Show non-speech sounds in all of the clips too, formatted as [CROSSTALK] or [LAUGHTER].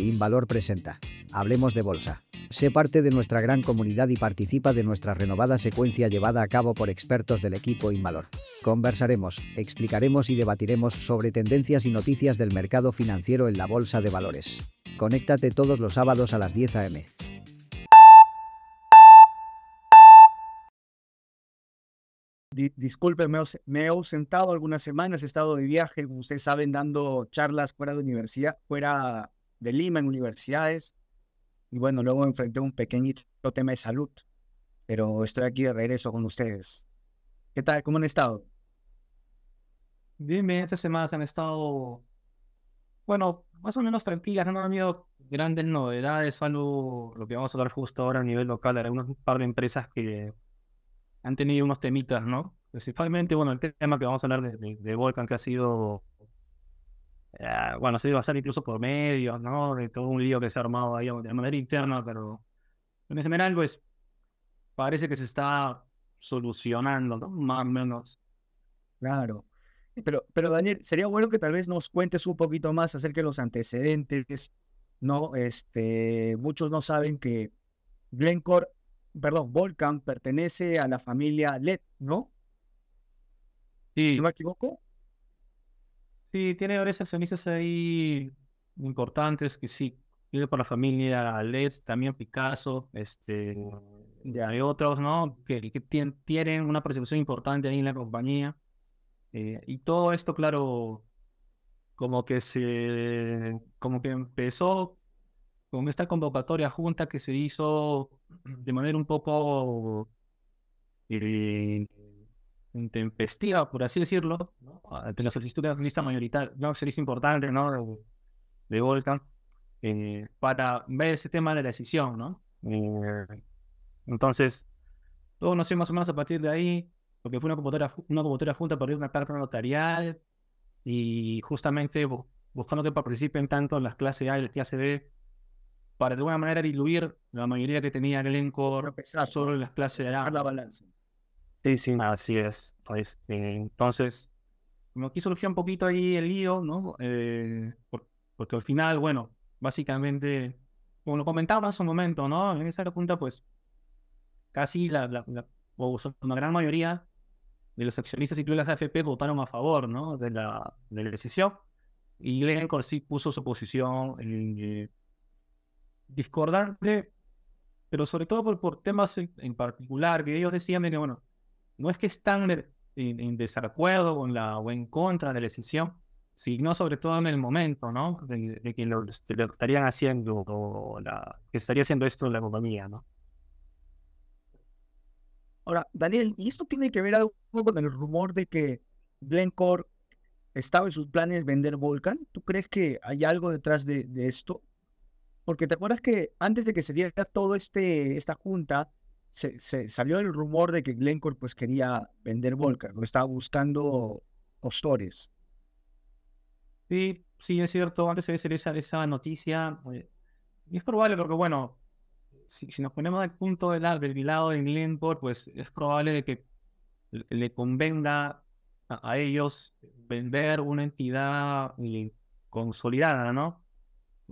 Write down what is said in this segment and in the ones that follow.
Invalor presenta. Hablemos de bolsa. Sé parte de nuestra gran comunidad y participa de nuestra renovada secuencia llevada a cabo por expertos del equipo Invalor. Conversaremos, explicaremos y debatiremos sobre tendencias y noticias del mercado financiero en la bolsa de valores. Conéctate todos los sábados a las 10 a.m. disculpe, me, he ausentado algunas semanas, he estado de viaje, como ustedes saben, dando charlas fuera de universidad, fuera de Lima, en universidades. Y bueno, luego enfrenté un pequeñito tema de salud, pero estoy aquí de regreso con ustedes. ¿Qué tal? ¿Cómo han estado? Bien, bien, estas semanas han estado, bueno, más o menos tranquilas, no han habido grandes novedades, salvo lo que vamos a hablar justo ahora a nivel local, era un par de empresas que han tenido unos temitas, ¿no? Principalmente, bueno, el tema que vamos a hablar de, de, de que ha sido eh, bueno, se iba a hacer incluso por medios, ¿no? De todo un lío que se ha armado ahí de manera interna, pero en general, pues, parece que se está solucionando, ¿no? Más o menos. Claro. Pero, pero Daniel, sería bueno que tal vez nos cuentes un poquito más acerca de los antecedentes, ¿no? Este, muchos no saben que Glencore, perdón, Volcan pertenece a la familia LED, ¿no? Sí. ¿No me equivoco? Sí, tiene varias accionistas ahí importantes que sí, viene por la familia Led, también Picasso, este, ya hay otros, ¿no? Que, tienen una percepción importante ahí en la compañía. Eh, y todo esto, claro, como que se, como que empezó con esta convocatoria junta que se hizo de manera un poco eh, Tempestiva, por así decirlo, ante ah, la solicitud de accionista mayoritario, no Sería importante ¿no? de Volcan, eh, para ver ese tema de la decisión. ¿no? Eh, entonces, todo no sé más o menos a partir de ahí, porque fue una computadora, una computadora junta para una carta notarial y justamente buscando que participen tanto en las clases A y las clases B para de alguna manera diluir la mayoría que tenía el elenco en las clases A. La balanza. Sí, sí, así es. Pues, eh, entonces, como aquí surgió un poquito ahí el lío, ¿no? Eh, porque al final, bueno, básicamente, como lo comentaba hace un momento, ¿no? En esa punta, pues, casi la, la, gran mayoría de los accionistas y de las AFP votaron a favor, ¿no? De la, de la decisión. Y Lenco sí puso su posición eh, discordante, pero sobre todo por, por temas en, en particular, que ellos decían que, bueno, no es que estén en, desacuerdo con la, o en contra de la decisión, sino sobre todo en el momento, ¿no? De, que lo, este, estarían haciendo, la, que estaría haciendo esto en la economía. ¿no? Ahora, Daniel, ¿y esto tiene que ver algo con el rumor de que Glencore estaba en sus planes vender Volcan? ¿Tú crees que hay algo detrás de, esto? Porque te acuerdas que antes de que se diera todo este esta junta, se, salió el rumor de que Glencore pues quería vender Volca, lo estaba buscando costores. Sí, sí, es cierto, antes de hacer esa, noticia, pues, es probable porque bueno, si, nos ponemos al punto del lado de Glencore, pues es probable que le convenga a, ellos vender una entidad consolidada, ¿no?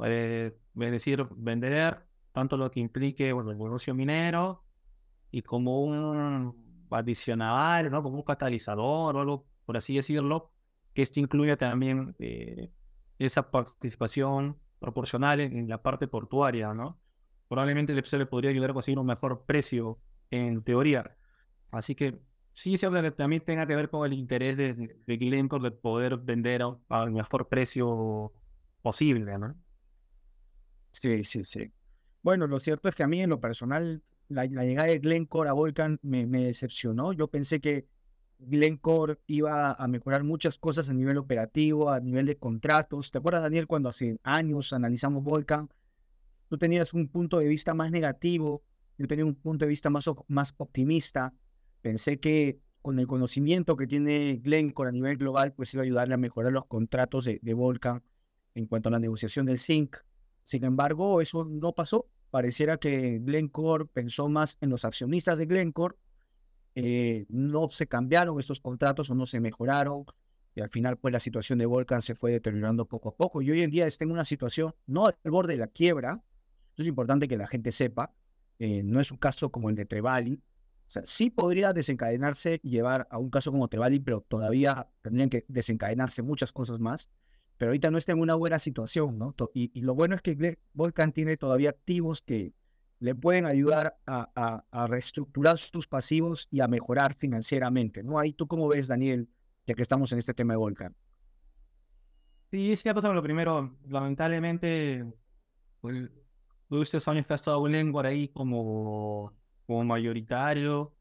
Eh, es decir, vender tanto lo que implique bueno, el negocio minero y como un adicional, ¿no? Como un catalizador o algo, por así decirlo, que esto incluya también eh, esa participación proporcional en, la parte portuaria, ¿no? Probablemente el le podría ayudar a conseguir un mejor precio en teoría. Así que sí se habla que también tenga que ver con el interés de, de Glencore de poder vender al mejor precio posible, ¿no? Sí, sí, sí. Bueno, lo cierto es que a mí en lo personal la, llegada de Glencore a Volcan me, decepcionó. Yo pensé que Glencore iba a mejorar muchas cosas a nivel operativo, a nivel de contratos. ¿Te acuerdas, Daniel, cuando hace años analizamos Volcan? Tú tenías un punto de vista más negativo, yo tenía un punto de vista más, más optimista. Pensé que con el conocimiento que tiene Glencore a nivel global, pues iba a ayudarle a mejorar los contratos de, de Volcan en cuanto a la negociación del zinc. Sin embargo, eso no pasó pareciera que Glencore pensó más en los accionistas de Glencore, eh, no se cambiaron estos contratos o no se mejoraron, y al final pues la situación de Volcan se fue deteriorando poco a poco, y hoy en día está en una situación no al borde de la quiebra, eso es importante que la gente sepa, eh, no es un caso como el de Trevali, o sea, sí podría desencadenarse y llevar a un caso como Trevali, pero todavía tendrían que desencadenarse muchas cosas más, pero ahorita no está en una buena situación, ¿no? Y, lo bueno es que Volcan tiene todavía activos que le pueden ayudar a, reestructurar sus pasivos y a mejorar financieramente, ¿no? Ahí tú cómo ves, Daniel, ya que estamos en este tema de Volcan. Sí, sí, pasado lo primero, lamentablemente, pues, se ha manifestado un lenguaje ahí como, como mayoritario,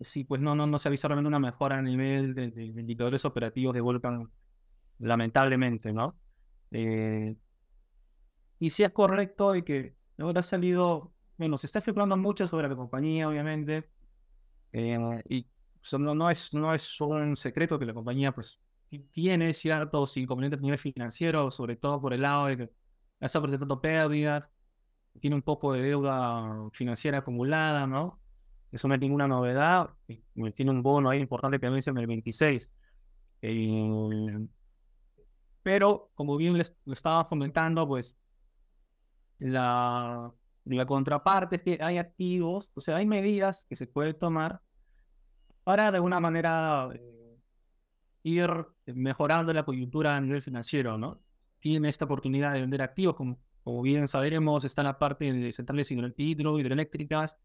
sí, pues no, no, no se ha visto realmente una mejora en el nivel de, de, indicadores operativos de Volcan lamentablemente, ¿no? Eh, y si es correcto y que ahora ha salido, bueno, se está especulando mucho sobre la compañía, obviamente, eh, y no, es, no es un secreto que la compañía pues, tiene ciertos inconvenientes a nivel financiero, sobre todo por el lado de que está presentando pérdidas, tiene un poco de deuda financiera acumulada, ¿no? Eso no es ninguna novedad, tiene un bono ahí importante que vence en el 26. Pero, como bien les, estaba comentando, pues la, la contraparte es que hay activos, o sea, hay medidas que se puede tomar para de alguna manera eh, ir mejorando la coyuntura a nivel financiero, ¿no? Tiene esta oportunidad de vender activos, como, bien sabremos está en la parte de centrales hidroeléctricas,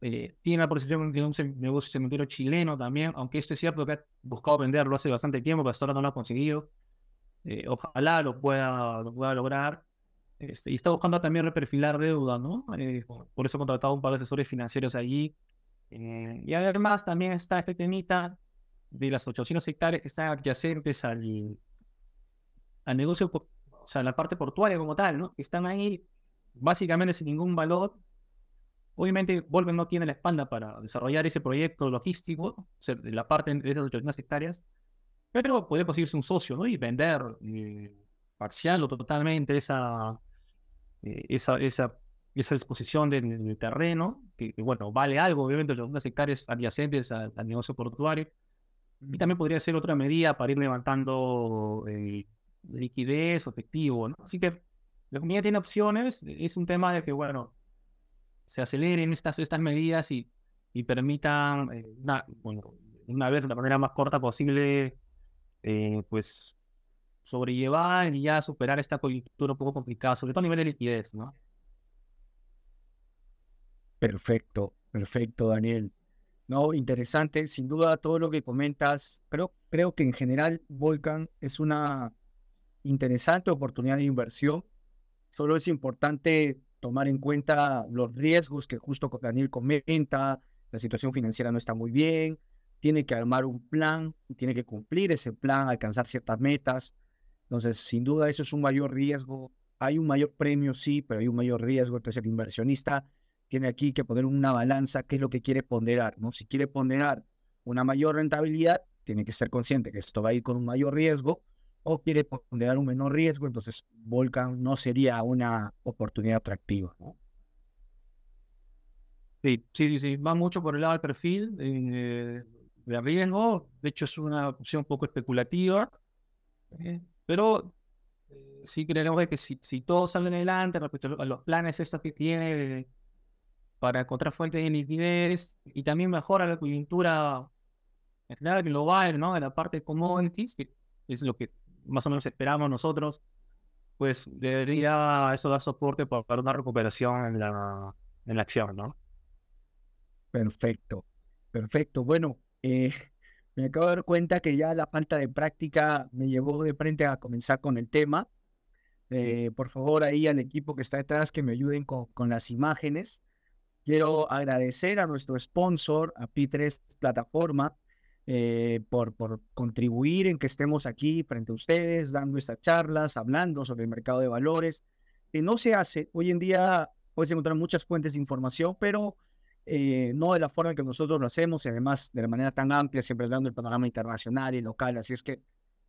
eh, tiene la posición de un negocio cementero chileno también, aunque esto es cierto que ha buscado venderlo hace bastante tiempo, pero hasta ahora no lo ha conseguido. Eh, ojalá lo pueda, lograr. Este, y está buscando también reperfilar deuda, ¿no? Eh, por eso he contratado un par de asesores financieros allí. Eh, y además también está este temita de las 800 hectáreas que están adyacentes al, al negocio, o sea, la parte portuaria como tal, ¿no? Que están ahí básicamente sin ningún valor. Obviamente, Volven no tiene la espalda para desarrollar ese proyecto logístico, o sea, de la parte de esas 800 hectáreas, pero podría conseguirse un socio, ¿no? Y vender eh, parcial o totalmente eh, esa, esa, esa, disposición del, terreno, que, bueno, vale algo, obviamente, algunas hectáreas adyacentes al, negocio portuario. Y también podría ser otra medida para ir levantando eh, liquidez o efectivo, ¿no? Así que la comunidad tiene opciones, es un tema de que, bueno, se aceleren estas, estas medidas y, y permitan, bueno, una vez de la manera más corta posible, eh, pues sobrellevar y ya superar esta coyuntura un poco complicada, sobre todo a nivel de liquidez, ¿no? Perfecto, perfecto, Daniel. No, interesante, sin duda todo lo que comentas, pero creo que en general Volcan es una interesante oportunidad de inversión. Solo es importante tomar en cuenta los riesgos que justo Daniel comenta, la situación financiera no está muy bien, tiene que armar un plan, tiene que cumplir ese plan, alcanzar ciertas metas. Entonces, sin duda, eso es un mayor riesgo. Hay un mayor premio, sí, pero hay un mayor riesgo. Entonces, el inversionista tiene aquí que poner una balanza, qué es lo que quiere ponderar, ¿no? Si quiere ponderar una mayor rentabilidad, tiene que ser consciente que esto va a ir con un mayor riesgo, o quiere ponderar un menor riesgo, entonces Volcan no sería una oportunidad atractiva, Sí, sí, sí, Va mucho por el lado del perfil. Eh, de riesgo, de hecho es una opción un poco especulativa, eh, pero eh, sí creemos que si, si sale en adelante respecto a los planes estos que tiene para encontrar fuentes de liquidez y también mejora la coyuntura global, ¿no? De la parte de commodities, que es lo que más o menos esperamos nosotros, pues debería eso dar soporte para, para una recuperación en la, en la acción, ¿no? Perfecto, perfecto. Bueno, eh, me acabo de dar cuenta que ya la falta de práctica me llevó de frente a comenzar con el tema. Eh, por favor, ahí al equipo que está detrás que me ayuden con, las imágenes. Quiero agradecer a nuestro sponsor, a P3 Plataforma, eh, por, por contribuir en que estemos aquí frente a ustedes, dando estas charlas, hablando sobre el mercado de valores, que no se hace. Hoy en día puedes encontrar muchas fuentes de información, pero eh, no de la forma que nosotros lo hacemos y además de la manera tan amplia, siempre dando el panorama internacional y local. Así es que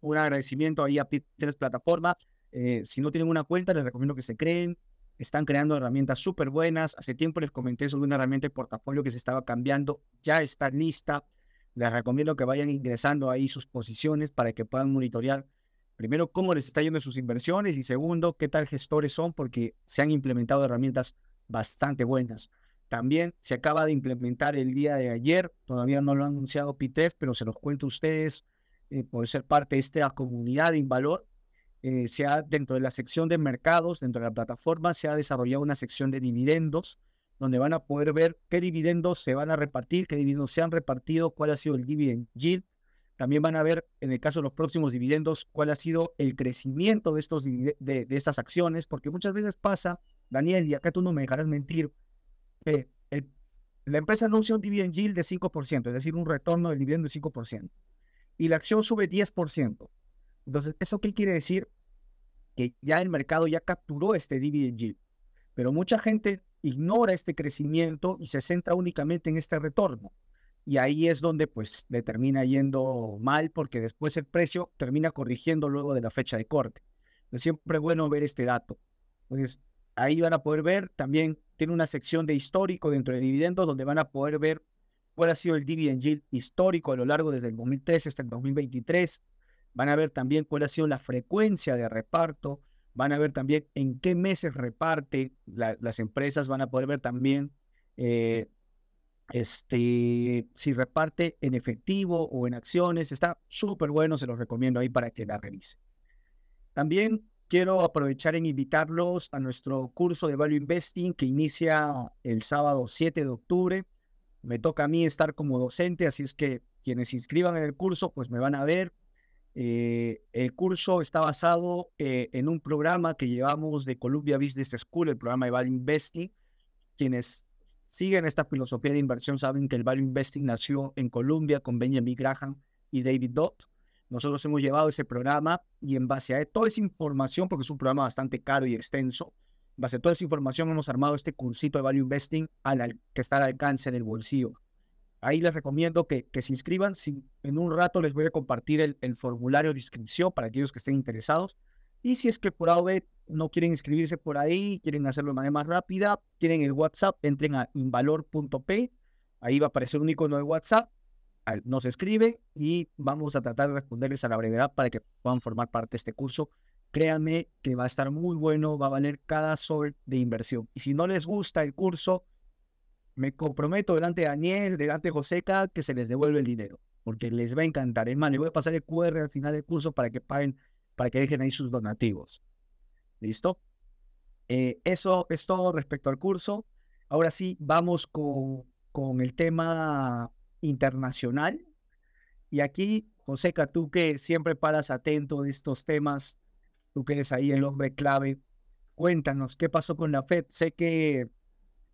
un agradecimiento ahí a pit 3 Plataforma. Eh, si no tienen una cuenta, les recomiendo que se creen. Están creando herramientas súper buenas. Hace tiempo les comenté sobre una herramienta de portafolio que se estaba cambiando. Ya está lista. Les recomiendo que vayan ingresando ahí sus posiciones para que puedan monitorear primero cómo les está yendo sus inversiones y segundo qué tal gestores son porque se han implementado herramientas bastante buenas. También se acaba de implementar el día de ayer, todavía no lo ha anunciado PITEF, pero se los cuento a ustedes eh, por ser parte de esta comunidad Invalor. Eh, se ha, dentro de la sección de mercados, dentro de la plataforma, se ha desarrollado una sección de dividendos, donde van a poder ver qué dividendos se van a repartir, qué dividendos se han repartido, cuál ha sido el dividend yield. También van a ver, en el caso de los próximos dividendos, cuál ha sido el crecimiento de, estos, de, de estas acciones, porque muchas veces pasa, Daniel, y acá tú no me dejarás mentir, la empresa anuncia un dividend yield de 5%, es decir, un retorno del dividendo de 5%, y la acción sube 10%. Entonces, ¿eso qué quiere decir? Que ya el mercado ya capturó este dividend yield, pero mucha gente ignora este crecimiento y se centra únicamente en este retorno. Y ahí es donde pues le termina yendo mal porque después el precio termina corrigiendo luego de la fecha de corte. Siempre bueno ver este dato. Entonces, Ahí van a poder ver, también tiene una sección de histórico dentro de dividendos donde van a poder ver cuál ha sido el dividend yield histórico a lo largo desde el 2013 hasta el 2023. Van a ver también cuál ha sido la frecuencia de reparto. Van a ver también en qué meses reparte las empresas. Van a poder ver también eh, este, si reparte en efectivo o en acciones. Está súper bueno, se los recomiendo ahí para que la revise. También quiero aprovechar en invitarlos a nuestro curso de Value Investing que inicia el sábado 7 de octubre. Me toca a mí estar como docente, así es que quienes se inscriban en el curso, pues me van a ver. Eh, el curso está basado eh, en un programa que llevamos de Columbia Business School, el programa de Value Investing. Quienes siguen esta filosofía de inversión saben que el Value Investing nació en Colombia con Benjamin Graham y David Dodd nosotros hemos llevado ese programa y en base a e, toda esa información, porque es un programa bastante caro y extenso, en base a toda esa información hemos armado este cursito de Value Investing al, que está al alcance en el bolsillo. Ahí les recomiendo que, se inscriban. Si, en un rato les voy a compartir el, formulario de inscripción para aquellos que estén interesados. Y si es que por AOB no quieren inscribirse por ahí, quieren hacerlo de manera más rápida, tienen el WhatsApp, entren a invalor.pay. Ahí va a aparecer un icono de WhatsApp nos escribe y vamos a tratar de responderles a la brevedad para que puedan formar parte de este curso. Créanme que va a estar muy bueno, va a valer cada sol de inversión. Y si no les gusta el curso, me comprometo delante de Daniel, delante de Joseca, que se les devuelve el dinero, porque les va a encantar. Es más, les voy a pasar el QR al final del curso para que paguen, para que dejen ahí sus donativos. ¿Listo? Eh, eso es todo respecto al curso. Ahora sí, vamos con, con el tema internacional. Y aquí, Joseca, tú que siempre paras atento de estos temas, tú que eres ahí el hombre clave, cuéntanos, ¿qué pasó con la Fed? Sé que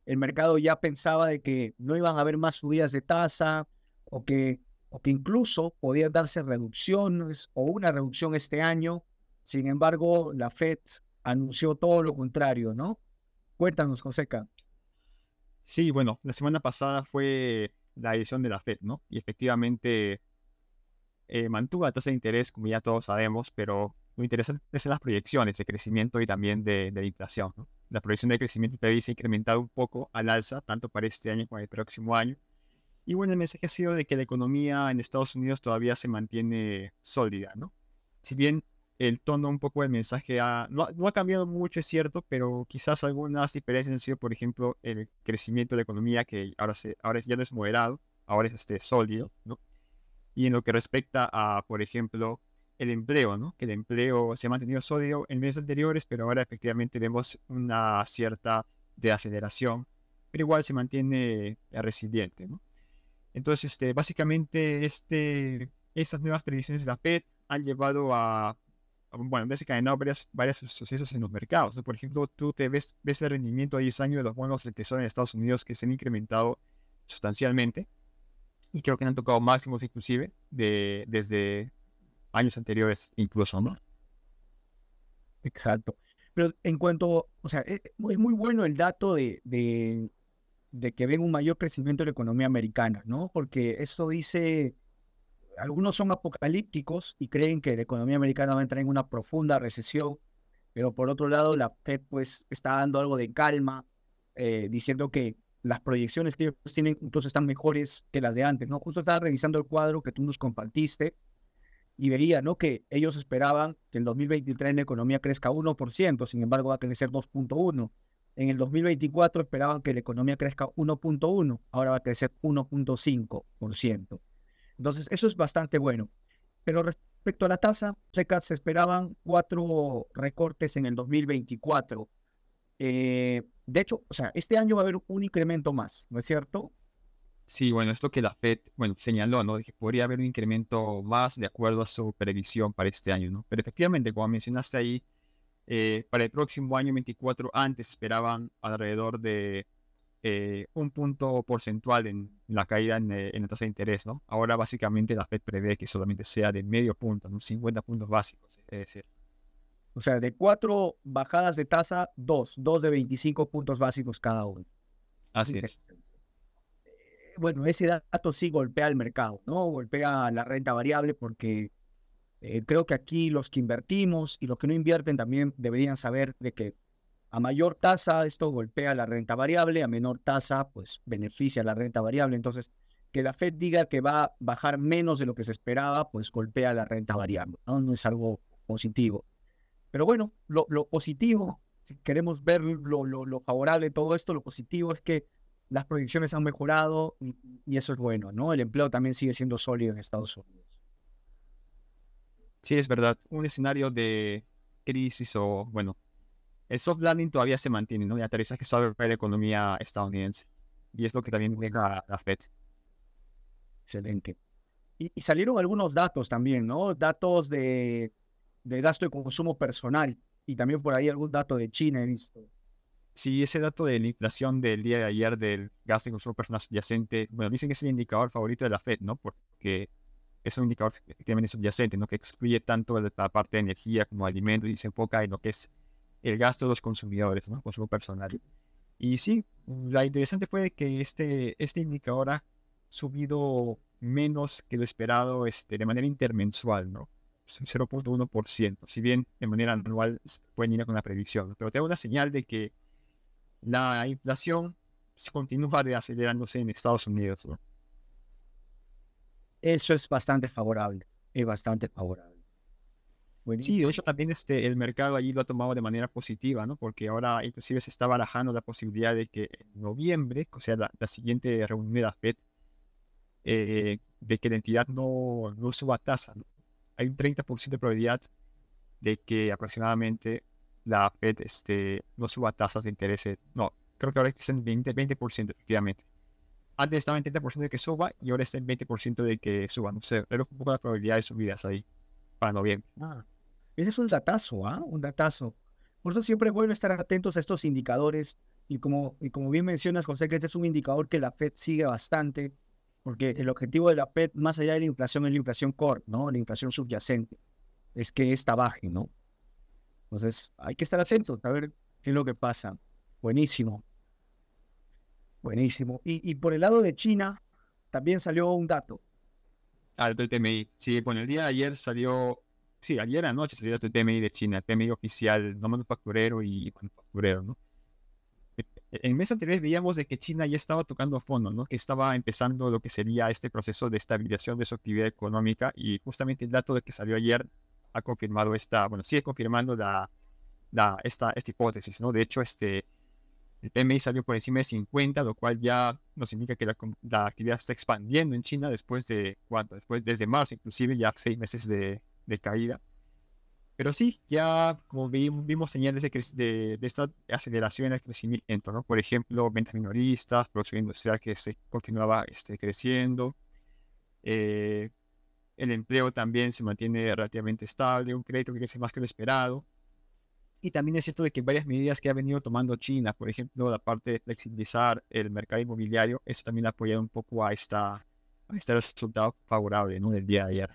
el mercado ya pensaba de que no iban a haber más subidas de tasa o que, o que incluso podían darse reducciones o una reducción este año. Sin embargo, la Fed anunció todo lo contrario, ¿no? Cuéntanos, Joseca. Sí, bueno, la semana pasada fue la decisión de la Fed, ¿no? Y efectivamente eh, mantuvo la tasa de interés, como ya todos sabemos, pero lo interesante es las proyecciones de crecimiento y también de, inflación. ¿no? La proyección de crecimiento del se ha incrementado un poco al alza, tanto para este año como el próximo año. Y bueno, el mensaje ha sido de que la economía en Estados Unidos todavía se mantiene sólida, ¿no? Si bien el tono un poco del mensaje no, ha cambiado mucho, es cierto, pero quizás algunas diferencias han sido, por ejemplo, el crecimiento de la economía, que ahora, se, ahora ya no es moderado, ahora es este, sólido, ¿no? Y en lo que respecta a, por ejemplo, el empleo, ¿no? Que el empleo se ha mantenido sólido en meses anteriores, pero ahora efectivamente vemos una cierta desaceleración, pero igual se mantiene resiliente, ¿no? Entonces, este, básicamente, este, estas nuevas previsiones de la FED han llevado a bueno, desencadenado varias varios sucesos en los mercados. Por ejemplo, tú te ves, ves el rendimiento de 10 años de los bonos de Tesoro en Estados Unidos que se han incrementado sustancialmente y creo que han tocado máximos inclusive de, desde años anteriores incluso, ¿no? Exacto. Pero en cuanto, o sea, e, e, es, muy bueno el dato de, que ven un mayor crecimiento de la economía americana, ¿no? Porque esto dice algunos son apocalípticos y creen que la economía americana va a entrar en una profunda recesión, pero por otro lado la Fed pues está dando algo de calma, eh, diciendo que las proyecciones que ellos tienen entonces están mejores que las de antes, ¿no? Justo estaba revisando el cuadro que tú nos compartiste y veía, ¿no? Que ellos esperaban que en 2023 la economía crezca 1%, sin embargo va a crecer 2.1%. En el 2024 esperaban que la economía crezca 1.1, ahora va a crecer 1.5%. Entonces, eso es bastante bueno. Pero respecto a la tasa, se esperaban cuatro recortes en el 2024. Eh, de hecho, o sea, este año va a haber un incremento más, ¿no es cierto? Sí, bueno, esto que la Fed, bueno, señaló, ¿no? De que podría haber un incremento más de acuerdo a su previsión para este año, ¿no? Pero efectivamente, como mencionaste ahí, eh, para el próximo año 24 antes esperaban alrededor de eh, un punto porcentual en, la caída eh, en, la tasa de interés, ¿no? Ahora básicamente la Fed prevé que solamente sea de medio punto, 50 puntos básicos, es decir. O sea, de cuatro bajadas de tasa, dos, dos de 25 puntos básicos cada uno. Así es. Eh, bueno, ese dato sí golpea al mercado, ¿no? Golpea la renta variable porque creo que aquí los que invertimos y los que no invierten también deberían saber de que a mayor tasa, esto golpea la renta variable, a menor tasa, pues beneficia la renta variable. Entonces, que la Fed diga que va a bajar menos de lo que se esperaba, pues golpea la renta variable. No, es algo positivo. Pero bueno, lo, positivo, si queremos ver lo, favorable de todo esto, lo positivo es que las proyecciones han mejorado y, y eso es bueno, ¿no? El empleo también sigue siendo sólido en Estados Unidos. Sí, es verdad. Un escenario de crisis o, bueno, el soft landing todavía se mantiene, ¿no? Y aterrizaje suave para la economía estadounidense. Y es lo que también llega la FED. Excelente. Y, salieron algunos datos también, ¿no? Datos de, de, gasto de consumo personal y también por ahí algún dato de China he visto. Sí, ese dato de la inflación del día de ayer del gasto de consumo personal subyacente, bueno, dicen que es el indicador favorito de la FED, ¿no? Porque es un indicador que también es subyacente, ¿no? Que excluye tanto la parte de energía como alimento alimentos y se enfoca en lo que es el gasto de los consumidores, ¿no? Consumo personal. Y sí, la interesante fue que este, este indicador ha subido menos que lo esperado este, de manera intermensual, ¿no? 0.1%, si bien de manera anual pueden ir con la predicción, pero te da una señal de que la inflación continúa acelerándose en Estados Unidos. Eso es bastante favorable, es bastante favorable. Sí, de hecho también este, el mercado allí lo ha tomado de manera positiva, ¿no? Porque ahora inclusive se está barajando la posibilidad de que en noviembre, o sea, la, la siguiente reunión de la FED, eh, de que la entidad no, no suba tasas Hay un 30% de probabilidad de que aproximadamente la Fed este, no suba tasas de interés. No, creo que ahora está en 20%, 20% efectivamente. Antes estaba en 30% de que suba y ahora está en 20% de que suba. No sé, pero un poco la probabilidad de subidas ahí para noviembre. Ah, ese es un datazo, ¿ah? Un datazo. Por eso siempre vuelve a estar atentos a estos indicadores. Y como, y como bien mencionas, José, que este es un indicador que la Fed sigue bastante, porque el objetivo de la Fed, más allá de la inflación, es la inflación core, ¿no? La inflación subyacente. Es que esta baje, ¿no? Entonces, hay que estar atentos a ver qué es lo que pasa. Buenísimo. Buenísimo. y por el lado de China, también salió un dato al ah, TMI. Sí, bueno, el día de ayer salió, sí, ayer anoche salió el TMI de China, el TMI oficial, no manufacturero y manufacturero, ¿no? Eh, eh, en mes anterior veíamos de que China ya estaba tocando fondo, ¿no? que estaba empezando lo que sería este proceso de estabilización de su actividad económica y justamente el dato de que salió ayer ha confirmado esta, bueno, sigue confirmando la, la, esta, esta hipótesis. ¿no? De hecho, este, el PMI salió por encima de 50, lo cual ya nos indica que la, actividad está expandiendo en China después de, ¿cuánto? Después, desde marzo inclusive, ya seis meses de, caída. Pero sí, ya como vimos, señales de, esta aceleración el crecimiento, ¿no? Por ejemplo, ventas minoristas, producción industrial que se continuaba este, creciendo. Eh, el empleo también se mantiene relativamente estable, un crédito que crece más que lo esperado. Y también es cierto de que varias medidas que ha venido tomando China, por ejemplo, la parte de flexibilizar el mercado inmobiliario, eso también ha apoyado un poco a, esta, a este resultado favorable del día de ayer.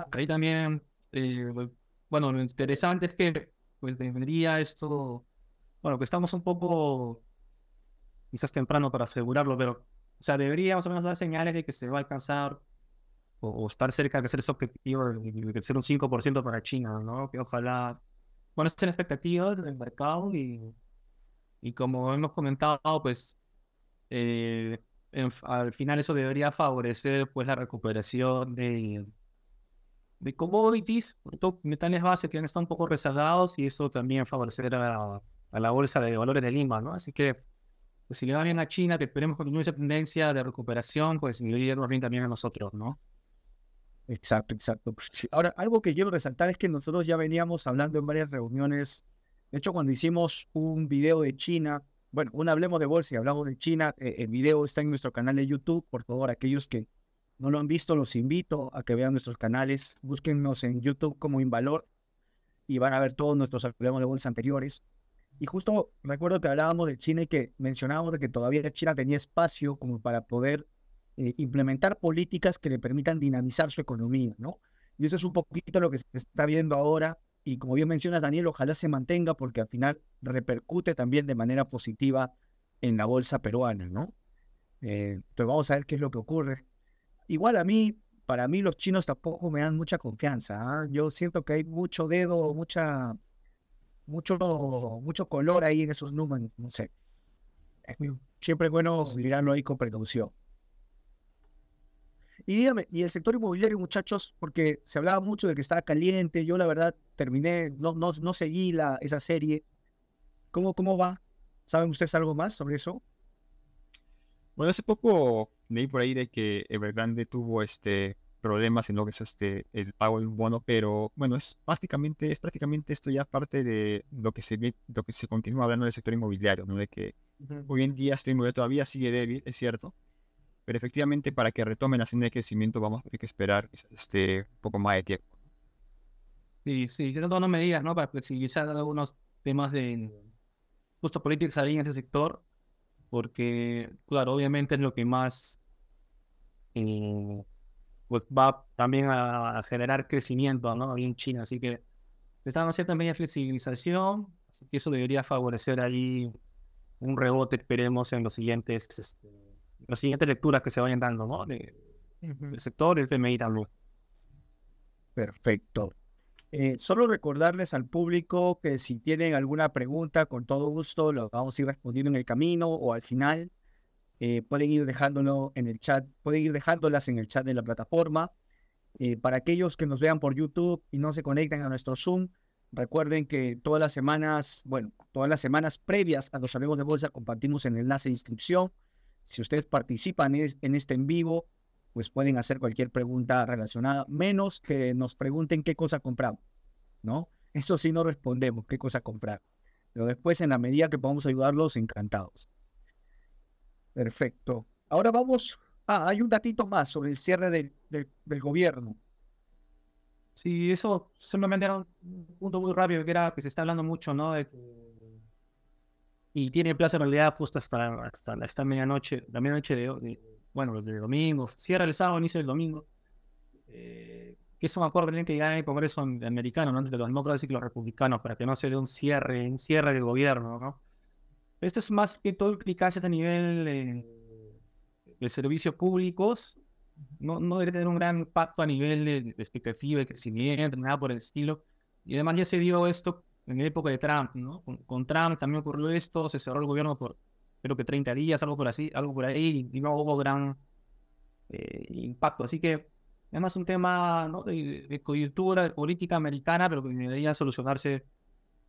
Ah, ahí también, eh, bueno, lo interesante es que pues debería esto, bueno, que estamos un poco quizás temprano para asegurarlo, pero o sea, debería más o menos dar señales de que se va a alcanzar o, estar cerca de crecer ese objetivo de crecer un 5% para China, ¿no? Que ojalá, bueno, es la expectativa del mercado y, y como hemos comentado, pues eh, al final eso debería favorecer pues la recuperación de, de commodities, metales base que han estado un poco rezagados y eso también favorecerá a la bolsa de valores de Lima, ¿no? Así que pues, si le va bien a China, que esperemos continuar esa tendencia de recuperación, pues le bien también a nosotros, ¿no? Exacto, exacto. Ahora, algo que quiero resaltar es que nosotros ya veníamos hablando en varias reuniones. De hecho, cuando hicimos un video de China, bueno, un hablemos de bolsa y hablamos de China, eh, el video está en nuestro canal de YouTube. Por favor, aquellos que no lo han visto, los invito a que vean nuestros canales. Búsquennos en YouTube como Invalor y van a ver todos nuestros hablemos de bolsa anteriores. Y justo recuerdo que hablábamos de China y que mencionábamos de que todavía China tenía espacio como para poder eh, implementar políticas que le permitan dinamizar su economía, ¿no? Y eso es un poquito lo que se está viendo ahora y como bien menciona Daniel, ojalá se mantenga porque al final repercute también de manera positiva en la bolsa peruana, ¿no? entonces eh, pues vamos a ver qué es lo que ocurre. Igual a mí, para mí los chinos tampoco me dan mucha confianza. ¿ah? Yo siento que hay mucho dedo, mucha, mucho, mucho color ahí en esos números, no sé. Siempre es bueno mirarlo ahí con precaución. Y dígame, y el sector inmobiliario, muchachos, porque se hablaba mucho de que estaba caliente, yo la verdad terminé, no, no, no seguí la, esa serie. ¿Cómo, ¿Cómo va? ¿Saben ustedes algo más sobre eso? Bueno, hace poco leí por ahí de que Evergrande tuvo este problemas en lo que es este el pago de bono, pero bueno, es prácticamente, es prácticamente esto ya parte de lo que se lo que se continúa hablando del sector inmobiliario, ¿no? De que hoy en día este inmobiliario todavía sigue débil, es cierto, pero efectivamente, para que retomen la senda de crecimiento, vamos a tener que esperar este, un poco más de tiempo. Sí, sí, se tomando medidas, ¿no? Para flexibilizar algunos temas de justo políticas ahí en ese sector, porque, claro, obviamente es lo que más eh, pues va también a, generar crecimiento, ¿no? Ahí en China, así que están haciendo medidas de flexibilización, así que eso debería favorecer ahí un rebote, esperemos, en los siguientes... Este, las siguientes lecturas que se vayan dando, ¿no? De, del sector el FMI también. Perfecto. Eh, solo recordarles al público que si tienen alguna pregunta, con todo gusto lo vamos a ir respondiendo en el camino o al final. Eh, pueden ir dejándolo en el chat, pueden ir dejándolas en el chat de la plataforma. Eh, para aquellos que nos vean por YouTube y no se conectan a nuestro Zoom, recuerden que todas las semanas, bueno, todas las semanas previas a los Sabemos de bolsa compartimos en el enlace de inscripción si ustedes participan en este en vivo, pues pueden hacer cualquier pregunta relacionada, menos que nos pregunten qué cosa compramos, ¿no? Eso sí no respondemos, qué cosa comprar. Pero después, en la medida que podamos ayudarlos, encantados. Perfecto. Ahora vamos. Ah, hay un datito más sobre el cierre del, gobierno. Sí, eso simplemente era un punto muy rápido que era que se está hablando mucho, ¿no? De y tiene plaza en realidad justo hasta, hasta, hasta medianoche, la medianoche de, de bueno, de domingo, cierra el sábado, inicia el domingo. Eh, que eso me acuerdo que que llegar en el Congreso americano, ¿no? entre los demócratas y los republicanos, para que no se dé un cierre, un cierre del gobierno, ¿no? Esto es más que todo eficaz a este nivel eh, de servicios públicos. No, no debe tener un gran impacto a nivel de, de expectativa, de crecimiento, nada por el estilo. Y además ya se dio esto en la época de Trump, ¿no? Con, Trump también ocurrió esto, se cerró el gobierno por creo que 30 días, algo por así, algo por ahí, y no hubo gran eh, impacto. Así que es más un tema de, coyuntura, política americana, pero que debería solucionarse,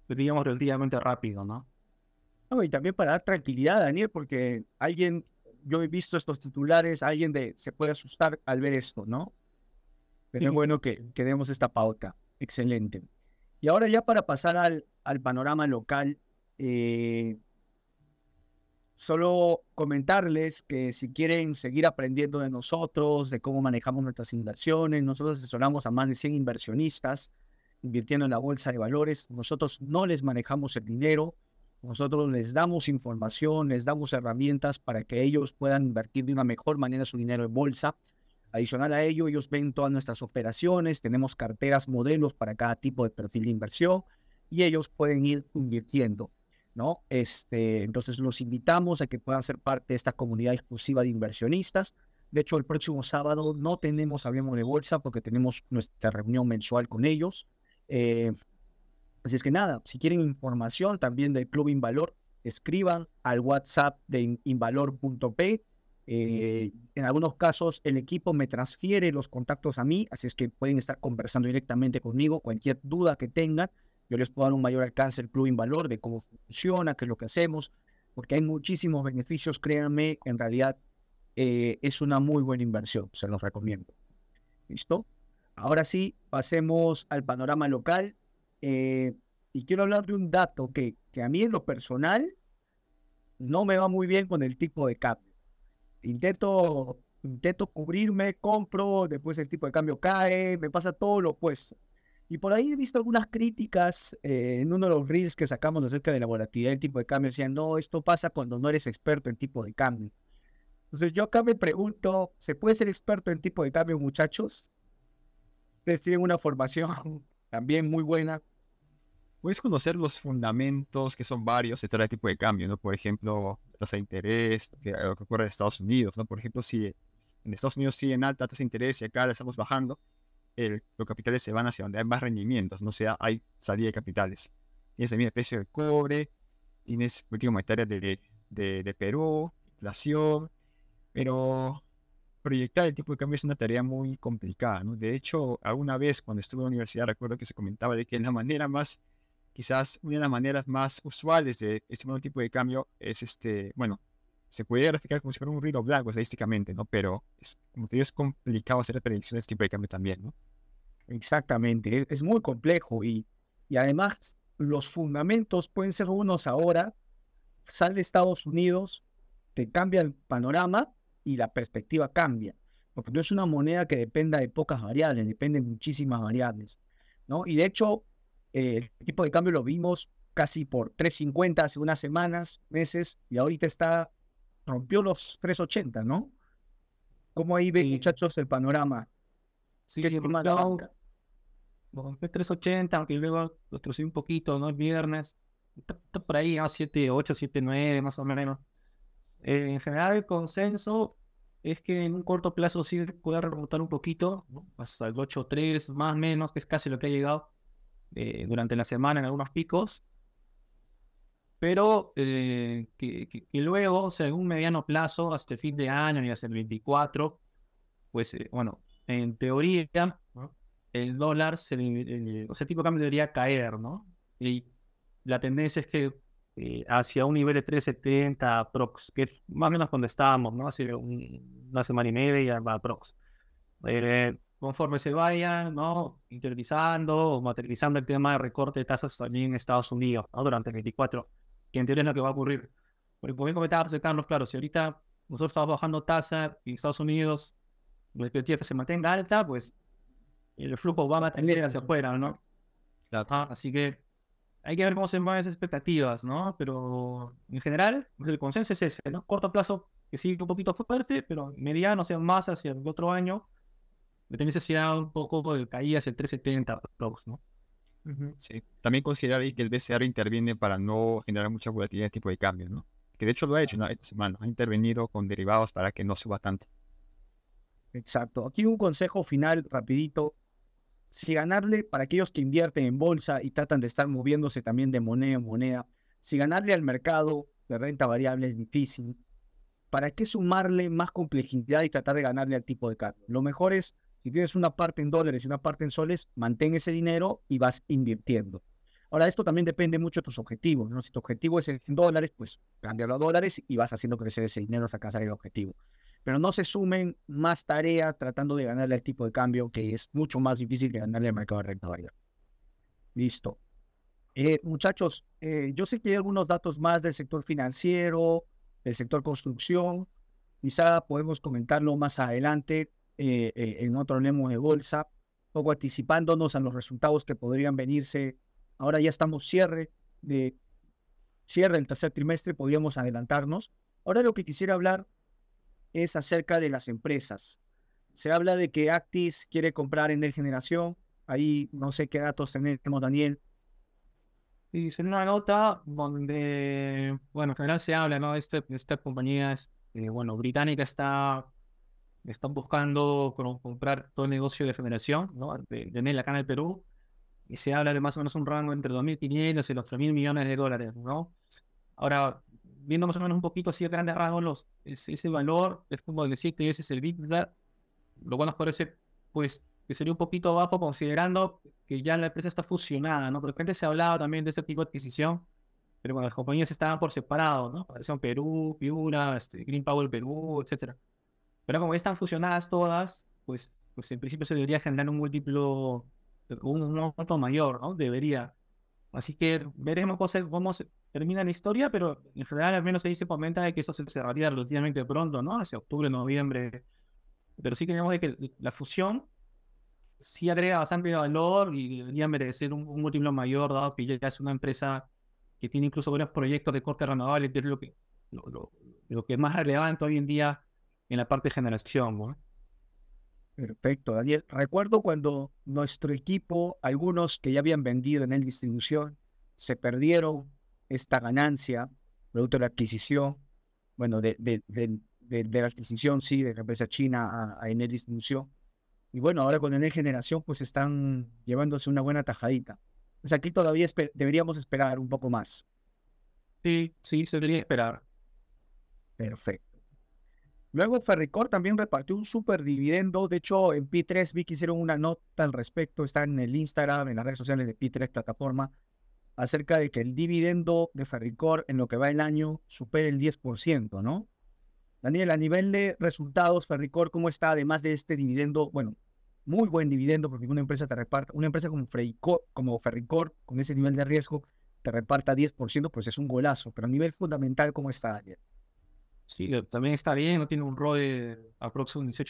diríamos, relativamente rápido, ¿no? y también para dar tranquilidad, Daniel, porque alguien, yo he visto estos titulares, alguien de, se puede asustar al ver esto, ¿no? Pero es bueno que, que demos esta pauta. Excelente. Y ahora ya para pasar al, panorama local, eh, solo comentarles que si quieren seguir aprendiendo de nosotros, de cómo manejamos nuestras inversiones, nosotros asesoramos a más de 100 inversionistas invirtiendo en la bolsa de valores, nosotros no les manejamos el dinero, nosotros les damos información, les damos herramientas para que ellos puedan invertir de una mejor manera su dinero en bolsa. Adicional a ello, ellos ven todas nuestras operaciones, tenemos carteras, modelos para cada tipo de perfil de inversión y ellos pueden ir invirtiendo, ¿no? Este, entonces los invitamos a que puedan ser parte de esta comunidad exclusiva de inversionistas. De hecho, el próximo sábado no tenemos Hablemos de Bolsa porque tenemos nuestra reunión mensual con ellos. Eh, así es que nada, si quieren información también del Club Invalor, escriban al WhatsApp de invalor.p eh, en algunos casos el equipo me transfiere los contactos a mí, así es que pueden estar conversando directamente conmigo. Cualquier duda que tengan, yo les puedo dar un mayor alcance al Club valor de cómo funciona, qué es lo que hacemos, porque hay muchísimos beneficios, créanme, en realidad eh, es una muy buena inversión, se los recomiendo. ¿Listo? Ahora sí, pasemos al panorama local. Eh, y quiero hablar de un dato que, que a mí en lo personal no me va muy bien con el tipo de CAP intento, intento cubrirme, compro, después el tipo de cambio cae, me pasa todo lo opuesto. Y por ahí he visto algunas críticas eh, en uno de los reels que sacamos acerca de la volatilidad del tipo de cambio. Decían, no, esto pasa cuando no eres experto en tipo de cambio. Entonces yo acá me pregunto, ¿se puede ser experto en tipo de cambio, muchachos? Ustedes tienen una formación [LAUGHS] también muy buena puedes conocer los fundamentos, que son varios, de todo tipo de cambio, ¿no? Por ejemplo, tasa de interés, eh, lo que ocurre en Estados Unidos, ¿no? Por ejemplo, si en Estados Unidos siguen alta tasa de interés y acá la estamos bajando, los capitales se van hacia donde hay más rendimientos, no sea, hay salida de capitales. Tienes también el precio del cobre, tienes política monetaria de, de, de Perú, inflación, pero proyectar el tipo de cambio es una tarea muy complicada, ¿no? De hecho, alguna vez cuando estuve en la universidad recuerdo que se comentaba de que la manera más quizás una de las maneras más usuales de este tipo de cambio es este, bueno, se puede graficar como si fuera un ruido blanco estadísticamente, ¿no? Pero es, como te digo, es complicado hacer predicciones de este tipo de cambio también, ¿no? Exactamente, es muy complejo y, y además los fundamentos pueden ser unos ahora, sale de Estados Unidos, te cambia el panorama y la perspectiva cambia, porque no es una moneda que dependa de pocas variables, depende de muchísimas variables, ¿no? Y de hecho, eh, el tipo de cambio lo vimos casi por 3.50 hace unas semanas, meses, y ahorita está, rompió los 3.80, ¿no? ¿Cómo ahí ven, muchachos, el panorama? Sí, rompió, normal 3.80, aunque luego lo un poquito, ¿no? El viernes, está, por ahí, a 7.8, 7.9, más o menos. Eh, en general, el consenso es que en un corto plazo sí puede remontar un poquito, hasta el 8.3, más o menos, que es casi lo que ha llegado eh, durante la semana en algunos picos, pero eh, que, que, luego, según mediano plazo, hasta el fin de año y hasta el 24, pues eh, bueno, en teoría el dólar, se, eh, el, tipo de cambio debería caer, ¿no? Y la tendencia es que hacia un nivel de 370 prox que más o menos donde estábamos, ¿no? Hace una semana y media aprox. Eh, conforme se vayan ¿no? interiorizando o materializando el tema de recorte de tasas también en Estados Unidos ¿no? durante el 24, que en teoría es lo que va a ocurrir. Porque como bien comentaba Carlos, claro, si ahorita nosotros estamos bajando tasa en Estados Unidos, la expectativa se mantenga alta, pues el flujo va a mantener hacia afuera, ¿no? Ah, así que hay que ver cómo se van esas expectativas, ¿no? Pero en general, el consenso es ese, ¿no? Corto plazo que sigue un poquito fuerte, pero mediano, o sea, más hacia el otro año, tenía hacia un poco de caídas el 370 ¿no? Sí, también considerar ahí que el BCR interviene para no generar mucha volatilidad de este tipo de cambio, ¿no? Que de hecho lo ha hecho ¿no? esta semana, ha intervenido con derivados para que no suba tanto. Exacto. Aquí un consejo final, rapidito. Si ganarle, para aquellos que invierten en bolsa y tratan de estar moviéndose también de moneda en moneda, si ganarle al mercado de renta variable es difícil, ¿para qué sumarle más complejidad y tratar de ganarle al tipo de cambio? Lo mejor es si tienes una parte en dólares y una parte en soles, mantén ese dinero y vas invirtiendo. Ahora, esto también depende mucho de tus objetivos. ¿no? Si tu objetivo es en dólares, pues cambiarlo a dólares y vas haciendo crecer ese dinero hasta alcanzar el objetivo. Pero no se sumen más tareas tratando de ganarle el tipo de cambio, que es mucho más difícil que ganarle al mercado de renta Listo. Eh, muchachos, eh, yo sé que hay algunos datos más del sector financiero, del sector construcción. Quizá podemos comentarlo más adelante. Eh, eh, en otro lemo de bolsa, poco anticipándonos a los resultados que podrían venirse. Ahora ya estamos cierre de cierre del tercer trimestre, podríamos adelantarnos. Ahora lo que quisiera hablar es acerca de las empresas. Se habla de que Actis quiere comprar en el generación. Ahí no sé qué datos tenemos, Daniel. Y en una nota donde, bueno, que general se habla, ¿no? Esta, esta compañía, eh, bueno, británica está están buscando comprar todo el negocio de federación, ¿no? de, de la acá del Perú. Y se habla de más o menos un rango entre 2.500 y los 3.000 millones de dólares. ¿no? Ahora, viendo más o menos un poquito así a grandes rangos, ese, valor es como de 7 y ese es el lo cual nos parece pues, que sería un poquito bajo considerando que ya la empresa está fusionada. ¿no? Porque antes se hablaba también de ese tipo de adquisición pero bueno, las compañías estaban por separado, ¿no? un Perú, Piura, este, Green Power Perú, etcétera. Pero como ya están fusionadas todas, pues, pues en principio se debería generar un múltiplo, un, monto mayor, ¿no? Debería. Así que veremos cómo, se, termina la historia, pero en general al menos ahí se comenta de que eso se cerraría relativamente pronto, ¿no? Hacia octubre, noviembre. Pero sí creemos que la fusión sí agrega bastante valor y debería merecer un, múltiplo mayor, dado que ya es una empresa que tiene incluso varios proyectos de corte renovable, que es lo que, lo, lo que es más relevante hoy en día en la parte de generación. ¿no? Perfecto, Daniel. Recuerdo cuando nuestro equipo, algunos que ya habían vendido en el distribución, se perdieron esta ganancia, producto de la adquisición, bueno, de, la adquisición, sí, de la empresa china a, a Enel Distribución. Y bueno, ahora con Enel Generación, pues están llevándose una buena tajadita. O pues, sea, aquí todavía deberíamos esperar un poco más. Sí, sí, se debería esperar. Perfecto. Luego Ferricor también repartió un super dividendo. De hecho, en P3 vi que hicieron una nota al respecto. Está en el Instagram, en las redes sociales de P3 Plataforma, acerca de que el dividendo de Ferricor en lo que va el año supere el 10%, ¿no? Daniel, a nivel de resultados, Ferricor, ¿cómo está? Además de este dividendo, bueno, muy buen dividendo porque una empresa te reparta, una empresa como, como Ferricor, con ese nivel de riesgo, te reparta 10%, pues es un golazo. Pero a nivel fundamental, ¿cómo está, Daniel? Sí, también está bien, no tiene un ROE aproximadamente un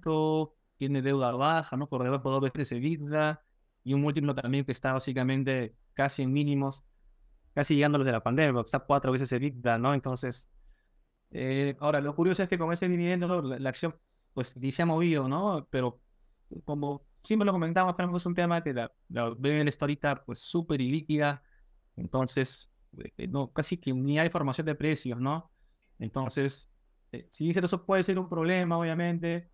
18%, tiene deuda baja, ¿no? Por debajo de dos veces vida y un múltiplo también que está básicamente casi en mínimos, casi llegando a los de la pandemia, porque está cuatro veces EBITDA, ¿no? Entonces, eh, ahora, lo curioso es que con ese dividendo la, acción, pues, y se ha movido, ¿no? Pero como siempre lo comentamos, pero es un tema que la, la está ahorita, pues, súper ilíquida, entonces, eh, no, casi que ni hay formación de precios, ¿no? Entonces, eh, si dicen eso puede ser un problema, obviamente,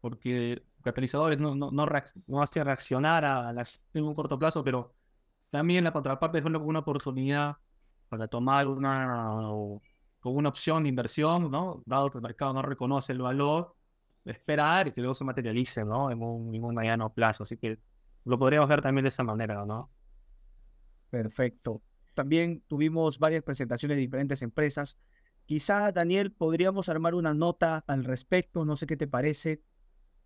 porque catalizadores no, no, no, hacen reaccionar a la en un corto plazo, pero también la contraparte es una oportunidad para tomar una, una opción de inversión, ¿no? Dado que el mercado no reconoce el valor, esperar y que luego se materialice, ¿no? En un, en un mediano plazo. Así que lo podríamos ver también de esa manera, ¿no? Perfecto. También tuvimos varias presentaciones de diferentes empresas Quizás, Daniel, podríamos armar una nota al respecto, no sé qué te parece.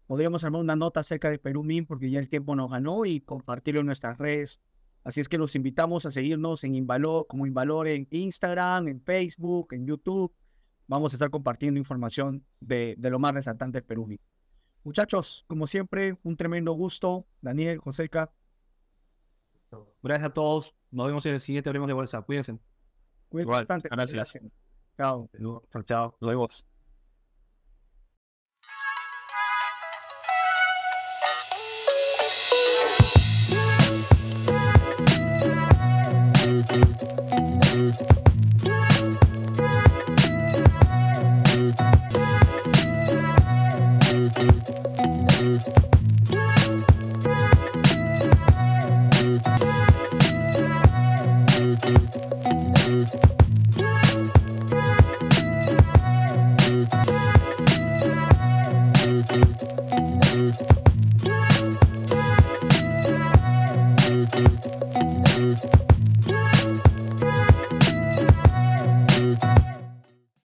Podríamos armar una nota acerca de Perú MIN porque ya el tiempo nos ganó y compartirlo en nuestras redes. Así es que los invitamos a seguirnos en Invalor, como Invalor en Instagram, en Facebook, en YouTube. Vamos a estar compartiendo información de, lo más resaltante del Perú Muchachos, como siempre, un tremendo gusto. Daniel, Joseca. Gracias a todos. Nos vemos en el siguiente Abrimos de Bolsa. Cuídense. Cuídense bastante. gracias. Chao. chào, chào, Nos vemos. Thank you.